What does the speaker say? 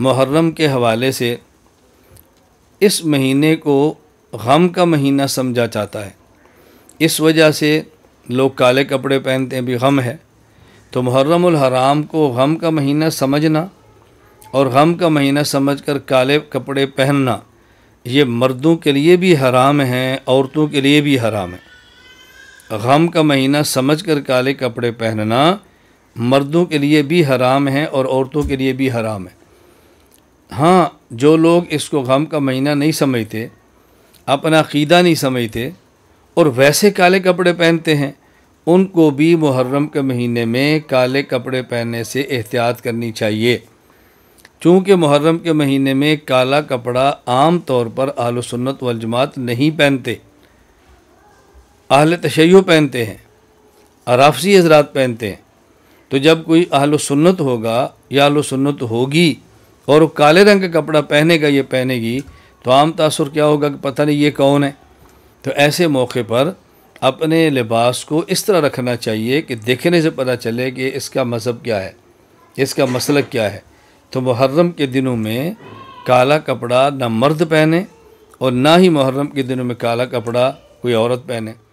मुहर्रम के हवाले से इस महीने को गम का महीना समझा जाता है इस वजह से लोग काले कपड़े पहनते हैं भी गम है तो मुहर्रम हराम को गम का महीना समझना और गम का महीना समझकर काले कपड़े पहनना ये मर्दों के लिए भी हराम है औरतों के लिए भी हराम है गम का महीना समझकर काले कपड़े पहनना मर्दों के लिए भी हराम है और औरतों के लिए भी हराम है हाँ जो लोग इसको गम का महीना नहीं समझते अपना अकीदा नहीं समझते और वैसे काले कपड़े पहनते हैं उनको भी मुहर्रम के महीने में काले कपड़े पहनने से एहतियात करनी चाहिए चूँकि मुहर्रम के महीने में काला कपड़ा आम तौर पर आलो सुन्नत वलजमात नहीं पहनते आहल तशै पहनते हैं अराफसी हजरात पहनते हैं तो जब कोई आहल सुन्नत होगा या आल सुन्नत होगी और वो काले रंग का कपड़ा पहनेगा ये पहनेगी तो आम तासर क्या होगा कि पता नहीं ये कौन है तो ऐसे मौके पर अपने लिबास को इस तरह रखना चाहिए कि देखने से पता चले कि इसका मज़हब क्या है इसका मसलक क्या है तो मुहर्रम के दिनों में काला कपड़ा ना मर्द पहने और ना ही मुहर्रम के दिनों में काला कपड़ा कोई औरत पहने